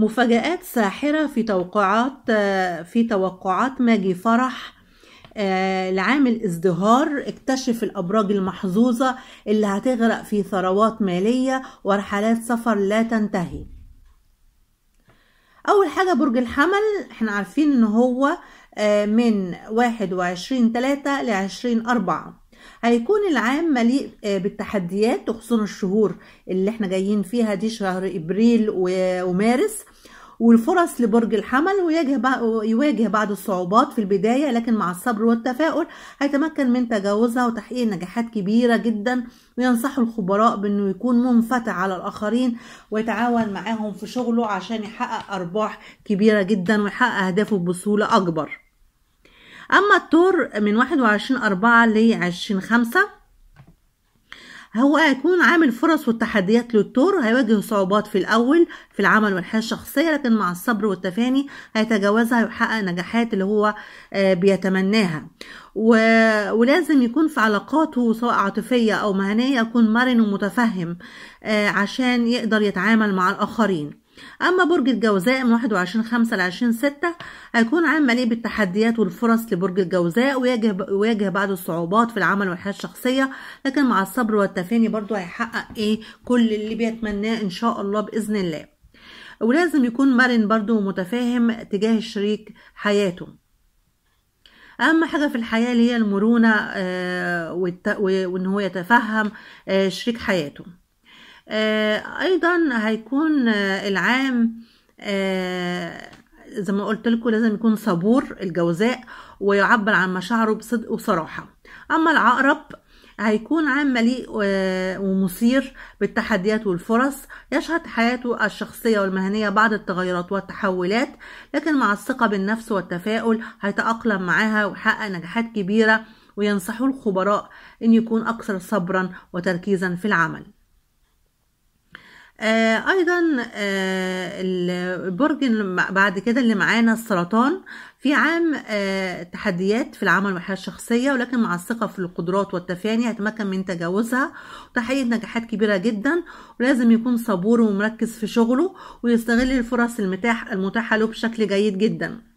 مفاجآت ساحرة في توقعات في توقعات ماجي فرح آه، لعام الازدهار اكتشف الأبراج المحظوظة اللي هتغرق في ثروات مالية ورحلات سفر لا تنتهي أول حاجة برج الحمل احنا عارفين ان هو آه، من واحد وعشرين تلاتة لعشرين أربعة هيكون العام مليء آه، بالتحديات وخصوصا الشهور اللي احنا جايين فيها دي شهر ابريل ومارس والفرص لبرج الحمل ويواجه يواجه بعض الصعوبات في البدايه لكن مع الصبر والتفاؤل هيتمكن من تجاوزها وتحقيق نجاحات كبيره جدا وينصح الخبراء بانه يكون منفتح على الاخرين ويتعاون معاهم في شغله عشان يحقق ارباح كبيره جدا ويحقق اهدافه بسهوله اكبر أما الثور من 21 أربعة ل 20 خمسة هو هيكون عامل فرص والتحديات للتور هيواجه صعوبات في الأول في العمل والحياة الشخصية لكن مع الصبر والتفاني هيتجاوزها ويحقق نجاحات اللي هو آه، بيتمناها ولازم يكون في علاقاته سواء عاطفية أو مهنية يكون مرن ومتفهم آه، عشان يقدر يتعامل مع الآخرين أما برج الجوزاء من 21 5 ل 20 6 هيكون عام مليء بالتحديات والفرص لبرج الجوزاء ويواجه ويواجه بعض الصعوبات في العمل والحياة الشخصية لكن مع الصبر والتفاني برضو هيحقق إيه كل اللي بيتمناه إن شاء الله بإذن الله ولازم يكون مرن برضو ومتفاهم تجاه شريك حياته اهم حاجه في الحياه اللي هي المرونه آه، وان هو يتفهم آه، شريك حياته آه، ايضا هيكون آه، العام آه، زي ما قلت لكم لازم يكون صبور الجوزاء ويعبر عن مشاعره بصدق وصراحه اما العقرب هيكون عام مليء ومثير بالتحديات والفرص يشهد حياته الشخصية والمهنية بعض التغيرات والتحولات لكن مع الثقة بالنفس والتفاؤل هيتأقلم معاها ويحقق نجاحات كبيرة وينصحوا الخبراء أن يكون أكثر صبرا وتركيزا في العمل آه ايضا آه البرج بعد كده اللي معانا السرطان في عام آه تحديات في العمل والحياه الشخصيه ولكن مع الثقه في القدرات والتفاني هيتمكن من تجاوزها وتحقيق نجاحات كبيره جدا ولازم يكون صبور ومركز في شغله ويستغل الفرص المتاحه له بشكل جيد جدا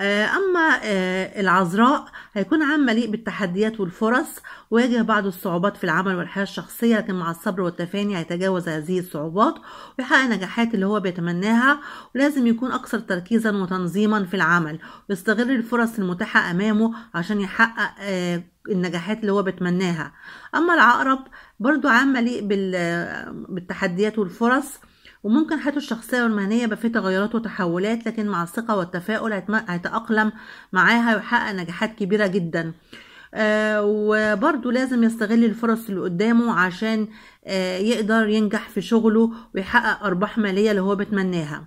آه، أما آه، العذراء هيكون عام مليء بالتحديات والفرص ويواجه بعض الصعوبات في العمل والحياة الشخصية لكن مع الصبر والتفاني هيتجاوز هذه الصعوبات ويحقق نجاحات اللي هو بيتمناها ولازم يكون أكثر تركيزا وتنظيما في العمل ويستغل الفرص المتاحة أمامه عشان يحقق آه، النجاحات اللي هو بيتمناها أما العقرب برضو عام مليء بالتحديات والفرص وممكن حياته الشخصية والمهنية يبقى فيه تغيرات وتحولات لكن مع الثقة والتفاؤل هيتأقلم معاها ويحقق نجاحات كبيرة جدا آه وبرضه لازم يستغل الفرص اللي قدامه عشان آه يقدر ينجح في شغله ويحقق أرباح مالية اللي هو بيتمناها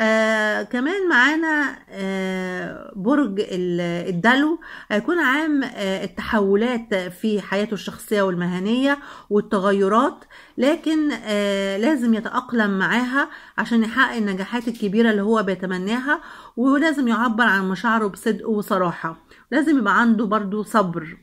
آه، كمان معانا آه برج الدلو هيكون عام آه التحولات في حياته الشخصية والمهنية والتغيرات لكن آه لازم يتأقلم معاها عشان يحقق النجاحات الكبيرة اللي هو بيتمناها ولازم يعبر عن مشاعره بصدق وصراحة لازم يبقى عنده برضو صبر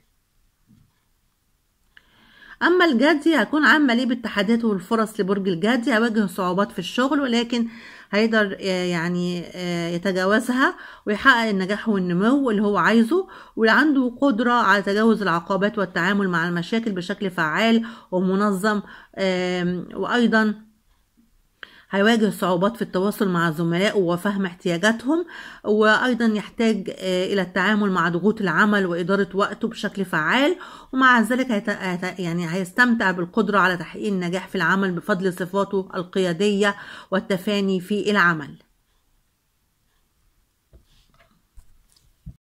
اما الجدي هيكون عام مليء بالتحديات والفرص لبرج الجدي هيواجه صعوبات في الشغل ولكن هيقدر آه، يعني آه، يتجاوزها ويحقق النجاح والنمو اللي هو عايزه وعنده قدرة على تجاوز العقبات والتعامل مع المشاكل بشكل فعال ومنظم وأيضا هيواجه صعوبات في التواصل مع زملائه وفهم احتياجاتهم وأيضا يحتاج آه، إلى التعامل مع ضغوط العمل وإدارة وقته بشكل فعال ومع ذلك يعني هيستمتع بالقدرة على تحقيق النجاح في العمل بفضل صفاته القيادية والتفاني في العمل